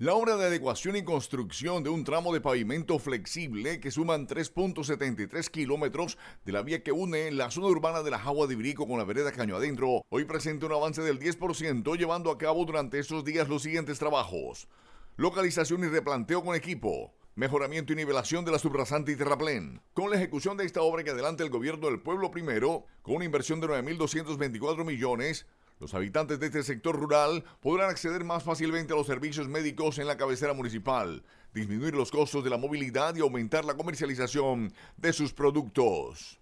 La obra de adecuación y construcción de un tramo de pavimento flexible que suman 3.73 kilómetros de la vía que une la zona urbana de la Jagua de Ibirico con la vereda Caño Adentro, hoy presenta un avance del 10% llevando a cabo durante estos días los siguientes trabajos. Localización y replanteo con equipo. Mejoramiento y nivelación de la subrasante y terraplén. Con la ejecución de esta obra que adelanta el gobierno del pueblo primero, con una inversión de 9.224 millones, los habitantes de este sector rural podrán acceder más fácilmente a los servicios médicos en la cabecera municipal, disminuir los costos de la movilidad y aumentar la comercialización de sus productos.